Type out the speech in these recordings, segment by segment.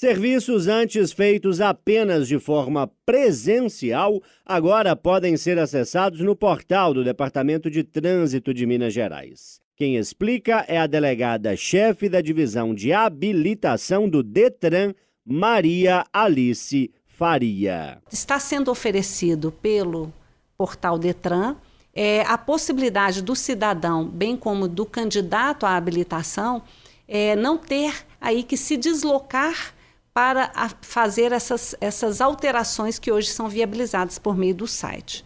Serviços antes feitos apenas de forma presencial agora podem ser acessados no portal do Departamento de Trânsito de Minas Gerais. Quem explica é a delegada chefe da divisão de habilitação do Detran, Maria Alice Faria. Está sendo oferecido pelo portal Detran é, a possibilidade do cidadão, bem como do candidato à habilitação, é, não ter aí que se deslocar para fazer essas, essas alterações que hoje são viabilizadas por meio do site.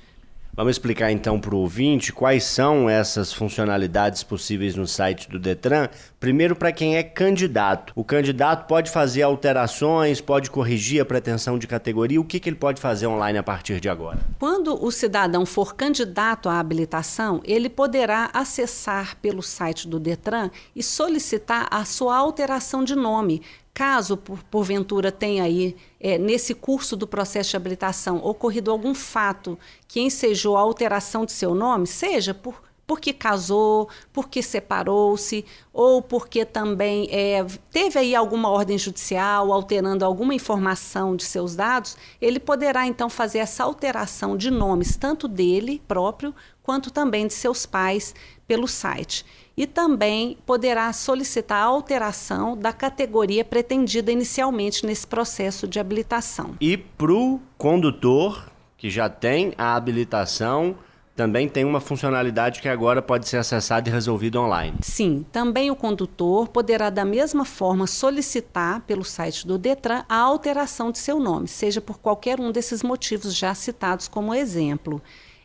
Vamos explicar então para o ouvinte quais são essas funcionalidades possíveis no site do Detran. Primeiro, para quem é candidato. O candidato pode fazer alterações, pode corrigir a pretensão de categoria. O que, que ele pode fazer online a partir de agora? Quando o cidadão for candidato à habilitação, ele poderá acessar pelo site do Detran e solicitar a sua alteração de nome, Caso, por, porventura, tenha aí, é, nesse curso do processo de habilitação, ocorrido algum fato que ensejou a alteração de seu nome, seja por porque casou, porque separou-se, ou porque também é, teve aí alguma ordem judicial alterando alguma informação de seus dados, ele poderá então fazer essa alteração de nomes, tanto dele próprio, quanto também de seus pais, pelo site. E também poderá solicitar a alteração da categoria pretendida inicialmente nesse processo de habilitação. E para o condutor que já tem a habilitação também tem uma funcionalidade que agora pode ser acessada e resolvida online. Sim, também o condutor poderá da mesma forma solicitar pelo site do Detran a alteração de seu nome, seja por qualquer um desses motivos já citados como exemplo.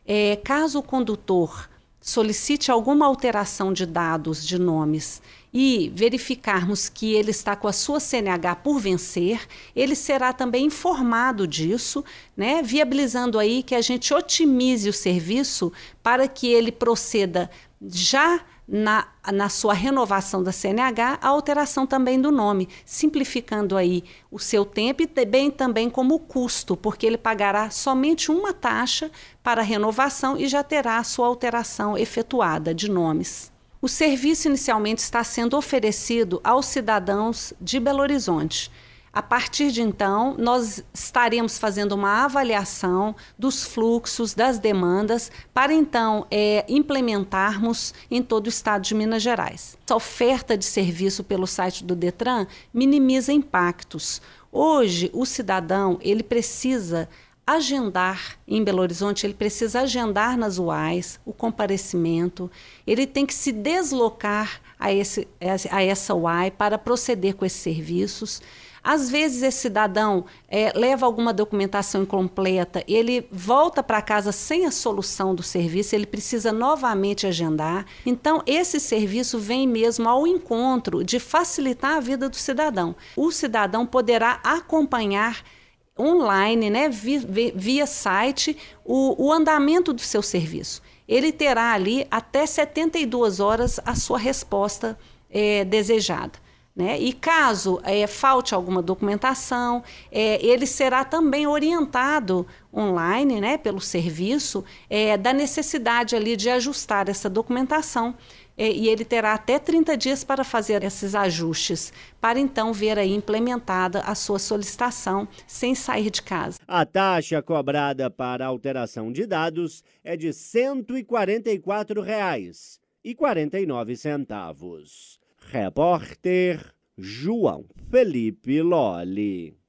É, caso o condutor solicite alguma alteração de dados de nomes e verificarmos que ele está com a sua CNH por vencer, ele será também informado disso, né? viabilizando aí que a gente otimize o serviço para que ele proceda já na, na sua renovação da CNH, a alteração também do nome, simplificando aí o seu tempo e bem também como o custo, porque ele pagará somente uma taxa para a renovação e já terá a sua alteração efetuada de nomes. O serviço inicialmente está sendo oferecido aos cidadãos de Belo Horizonte. A partir de então, nós estaremos fazendo uma avaliação dos fluxos, das demandas, para então é, implementarmos em todo o estado de Minas Gerais. A oferta de serviço pelo site do Detran minimiza impactos. Hoje, o cidadão ele precisa agendar em Belo Horizonte, ele precisa agendar nas UAIs o comparecimento, ele tem que se deslocar a, esse, a essa UAI para proceder com esses serviços. Às vezes esse cidadão é, leva alguma documentação incompleta, ele volta para casa sem a solução do serviço, ele precisa novamente agendar. Então, esse serviço vem mesmo ao encontro de facilitar a vida do cidadão. O cidadão poderá acompanhar online, né, via, via site, o, o andamento do seu serviço. Ele terá ali até 72 horas a sua resposta é, desejada. Né? E caso é, falte alguma documentação, é, ele será também orientado online né, pelo serviço é, da necessidade ali de ajustar essa documentação. e ele terá até 30 dias para fazer esses ajustes, para então ver aí implementada a sua solicitação sem sair de casa. A taxa cobrada para alteração de dados é de R$ 144,49. Repórter João Felipe Loli